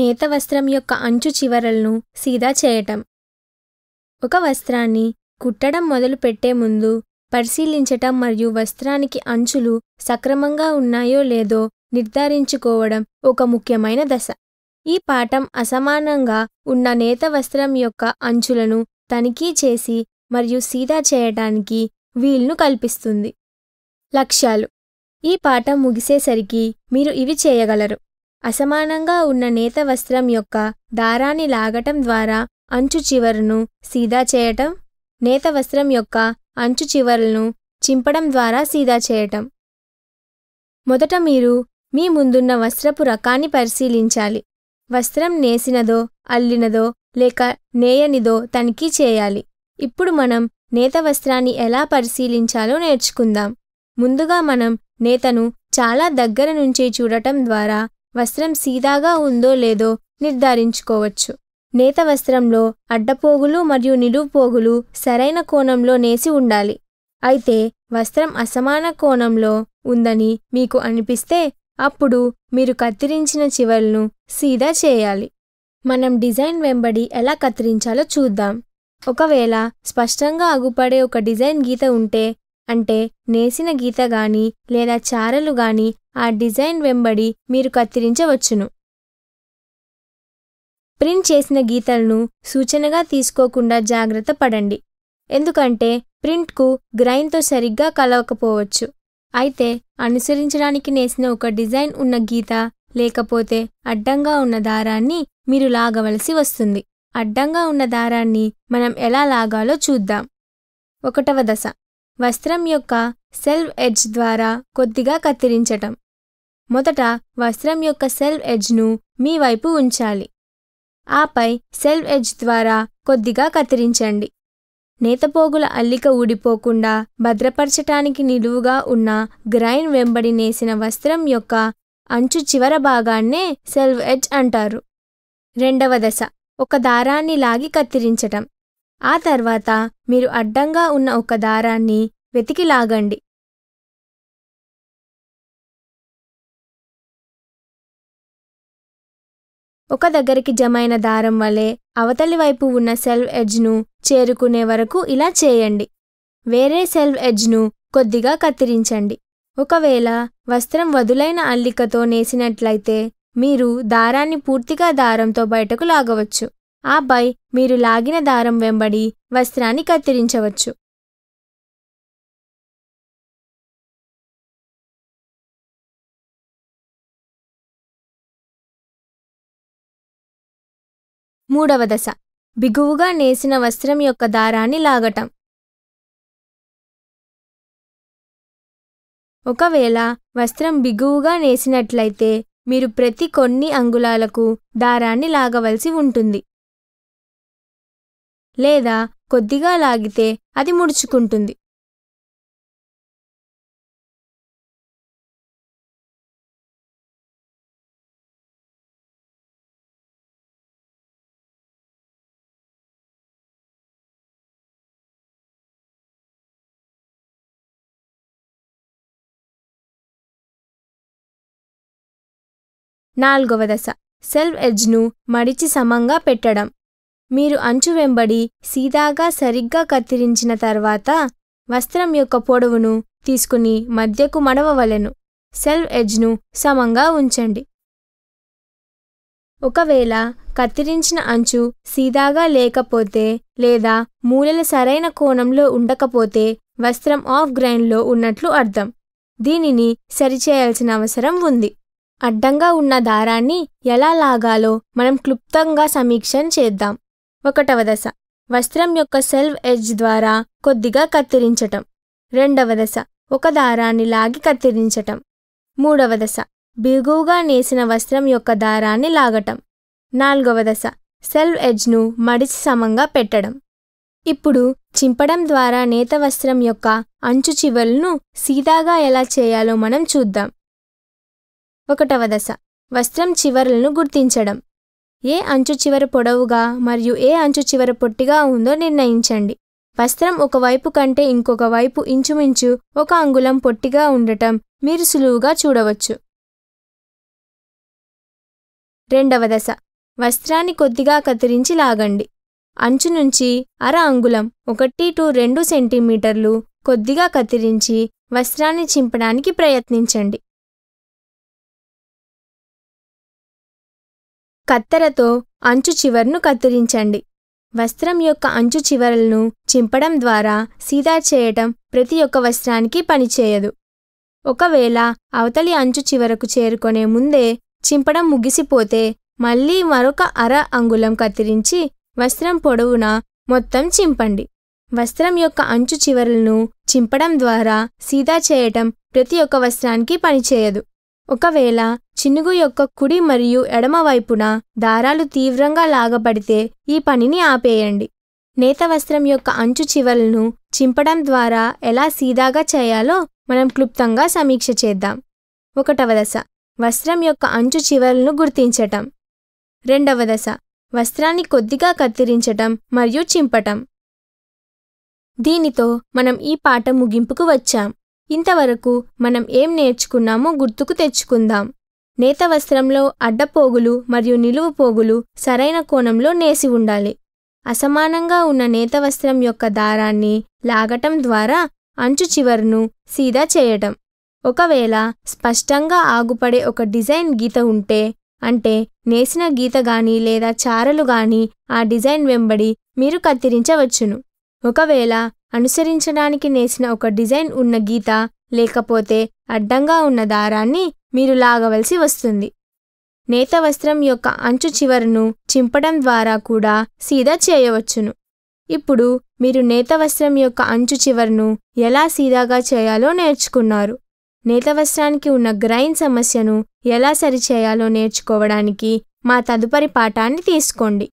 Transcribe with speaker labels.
Speaker 1: నేత వస్త్రం యొక్క అంచు చివరలను సీదా చేయటం ఒక వస్త్రాన్ని కుట్టడం మొదలు పెట్టే ముందు పరిశీలించటం మరియు వస్త్రానికి అంచులు సక్రమంగా ఉన్నాయో లేదో నిర్ధారించుకోవడం ఒక ముఖ్యమైన దశ ఈ పాఠం అసమానంగా ఉన్న నేత వస్త్రం యొక్క అంచులను తనిఖీ చేసి మరియు సీదా చేయటానికి వీల్ను కల్పిస్తుంది లక్ష్యాలు ఈ పాఠం ముగిసేసరికి మీరు ఇవి చేయగలరు అసమానంగా ఉన్న నేత వస్త్రం యొక్క దారాన్ని లాగటం ద్వారా అంచు చివరను సీదా చేయటం నేత వస్త్రం యొక్క అంచు చివరలను చింపడం ద్వారా సీదా చేయటం మొదట మీరు మీ ముందున్న వస్త్రపు రకాన్ని పరిశీలించాలి వస్త్రం నేసినదో అల్లినదో లేక నేయనిదో తనిఖీ చేయాలి ఇప్పుడు మనం నేత వస్త్రాన్ని ఎలా పరిశీలించాలో నేర్చుకుందాం ముందుగా మనం నేతను చాలా దగ్గర నుంచి చూడటం ద్వారా వస్త్రం సీదాగా ఉందో లేదో నిర్ధారించుకోవచ్చు నేత వస్త్రంలో అడ్డపోగులు మరియు నిలువుపోగులు సరైన కోణంలో నేసి ఉండాలి అయితే వస్త్రం అసమాన కోణంలో ఉందని మీకు అనిపిస్తే అప్పుడు మీరు కత్తిరించిన చివరలను సీదా చేయాలి మనం డిజైన్ వెంబడి ఎలా కత్తిరించాలో చూద్దాం ఒకవేళ స్పష్టంగా అగుపడే ఒక డిజైన్ గీత ఉంటే అంటే నేసిన గీత గాని లేదా చారలు గాని ఆ డిజైన్ వెంబడి మీరు కత్తిరించవచ్చును ప్రింట్ చేసిన గీతలను సూచనగా తీసుకోకుండా జాగ్రత్త పడండి ఎందుకంటే ప్రింట్కు గ్రైన్తో సరిగ్గా కలవకపోవచ్చు అయితే అనుసరించడానికి నేసిన ఒక డిజైన్ ఉన్న గీత లేకపోతే అడ్డంగా ఉన్న దారాన్ని మీరు లాగవలసి వస్తుంది అడ్డంగా ఉన్న దారాన్ని మనం ఎలా లాగాలో చూద్దాం ఒకటవ దశ వస్త్రం యొక్క సెల్వ్ ఎడ్జ్ ద్వారా కొద్దిగా కత్తిరించటం మొదట వస్త్రం యొక్క సెల్వ్ ఎడ్జ్ను మీ వైపు ఉంచాలి ఆపై సెల్వ్ ఎడ్జ్ ద్వారా కొద్దిగా కత్తిరించండి నేతపోగుల అల్లిక ఊడిపోకుండా భద్రపరచటానికి నిలువుగా ఉన్న గ్రైన్ వెంబడి నేసిన వస్త్రం యొక్క అంచు చివర భాగాన్నే సెల్వ్ ఎడ్జ్ అంటారు రెండవ దశ ఒక దారాన్ని లాగి కత్తిరించటం ఆ తర్వాత మీరు అడ్డంగా ఉన్న ఒక దారాన్ని వెతికి లాగండి ఒక దగ్గరికి జమైన దారం వలె అవతలి వైపు ఉన్న సెల్వ్ ఎడ్జ్ను చేరుకునే వరకు ఇలా చేయండి వేరే సెల్వ్ ఎడ్జ్ను కొద్దిగా కత్తిరించండి ఒకవేళ వస్త్రం వదులైన అల్లికతో నేసినట్లయితే మీరు దారాన్ని పూర్తిగా దారంతో బయటకు లాగవచ్చు ఆపై మీరు లాగిన దారం వెంబడి వస్త్రాన్ని కత్తిరించవచ్చు
Speaker 2: మూడవ దశ బిగువుగా నేసిన వస్త్రం యొక్క దారాన్ని లాగటం
Speaker 1: ఒకవేళ వస్త్రం బిగువుగా నేసినట్లయితే మీరు ప్రతి కొన్ని అంగుళాలకు దారాన్ని లాగవలసి ఉంటుంది లేదా కొద్దిగా లాగితే అది ముడుచుకుంటుంది నాలుగవ దశ సెల్ఫ్ ఎడ్జ్ను మడిచి సమంగా పెట్టడం మీరు అంచు వెంబడి సీదాగా సరిగ్గా కత్తిరించిన తర్వాత వస్త్రం యొక్క పొడవును తీసుకుని మధ్యకు మడవవలెను సెల్ఫ్ ఎడ్జ్ను సమంగా ఉంచండి ఒకవేళ కత్తిరించిన అంచు సీదాగా లేకపోతే లేదా మూలల సరైన కోణంలో ఉండకపోతే వస్త్రం ఆఫ్ గ్రైండ్లో ఉన్నట్లు అర్థం దీనిని సరిచేయాల్సిన అవసరం ఉంది అడ్డంగా ఉన్న దారాన్ని ఎలా లాగాలో మనం క్లుప్తంగా సమీక్షం చేద్దాం ఒకటవ దశ వస్త్రం యొక్క సెల్వ్ ఎడ్జ్ ద్వారా కొద్దిగా కత్తిరించటం రెండవ దశ ఒక దారాన్ని లాగి కత్తిరించటం మూడవ దశ బిగువుగా నేసిన వస్త్రం యొక్క దారాన్ని లాగటం నాలుగవ దశ సెల్వ్ ఎడ్జ్ను మడిచి సమంగా పెట్టడం ఇప్పుడు చింపడం ద్వారా నేత వస్త్రం యొక్క అంచు చివలను సీదాగా ఎలా చేయాలో మనం చూద్దాం ఒకటవ దశ వస్త్రం చివరలను గుర్తించడం ఏ అంచు చివర పొడవుగా మరియు ఏ అంచు చివర పొట్టిగా ఉందో నిర్ణయించండి వస్త్రం ఒకవైపు కంటే ఇంకొక వైపు ఇంచుమించు ఒక అంగుళం పొట్టిగా ఉండటం మీరు సులువుగా చూడవచ్చు రెండవ దశ వస్త్రాన్ని కొద్దిగా కత్తిరించి లాగండి అంచు నుంచి అర అంగుళం ఒకటి టు రెండు సెంటీమీటర్లు కొద్దిగా కత్తిరించి వస్త్రాన్ని చింపడానికి ప్రయత్నించండి కత్తెరతో అంచు చివర్ను కత్తిరించండి వస్త్రం యొక్క అంచు చివరలను చింపడం ద్వారా సీదా చేయటం ప్రతి ఒక్క వస్త్రానికి పనిచేయదు ఒకవేళ అవతలి అంచు చివరకు చేరుకునే ముందే చింపడం ముగిసిపోతే మళ్ళీ మరొక అర అంగుళం కత్తిరించి వస్త్రం పొడవునా మొత్తం చింపండి వస్త్రం యొక్క అంచు చివరలను చింపడం ద్వారా సీదా చేయటం ప్రతి ఒక్క వస్త్రానికి పనిచేయదు ఒకవేళ చినుగు యొక్క కుడి మరియు ఎడమ వైపున దారాలు తీవ్రంగా లాగబడితే ఈ పనిని ఆపేయండి నేత వస్త్రం యొక్క అంచు చివరలను చింపడం ద్వారా ఎలా సీదాగా చేయాలో మనం క్లుప్తంగా సమీక్ష చేద్దాం ఒకటవ దశ వస్త్రం యొక్క అంచు చివరలను గుర్తించటం రెండవ దశ వస్త్రాన్ని కొద్దిగా కత్తిరించటం మరియు చింపటం దీనితో మనం ఈ పాట ముగింపుకు వచ్చాం ఇంతవరకు మనం ఏం నేర్చుకున్నామో గుర్తుకు తెచ్చుకుందాం నేత వస్త్రంలో అడ్డపోగులు మరియు నిలువు పోగులు సరైన కోణంలో నేసి ఉండాలి అసమానంగా ఉన్న నేత వస్త్రం యొక్క దారాన్ని లాగటం ద్వారా అంచు చివరను సీదా చేయటం ఒకవేళ స్పష్టంగా ఆగుపడే ఒక డిజైన్ గీత ఉంటే అంటే నేసిన గీత గాని లేదా చారలు గాని ఆ డిజైన్ వెంబడి మీరు కత్తిరించవచ్చును ఒకవేళ అనుసరించడానికి నేసిన ఒక డిజైన్ ఉన్న గీత లేకపోతే అడ్డంగా ఉన్న దారాన్ని మీరు లాగవలసి వస్తుంది నేత వస్త్రం యొక్క అంచు చివరను చింపడం ద్వారా కూడా సీదా చేయవచ్చును ఇప్పుడు మీరు నేత వస్త్రం యొక్క అంచు చివరను ఎలా సీదాగా చేయాలో నేర్చుకున్నారు నేత వస్త్రానికి ఉన్న గ్రైన్ సమస్యను ఎలా సరిచేయాలో నేర్చుకోవడానికి మా తదుపరి పాఠాన్ని తీసుకోండి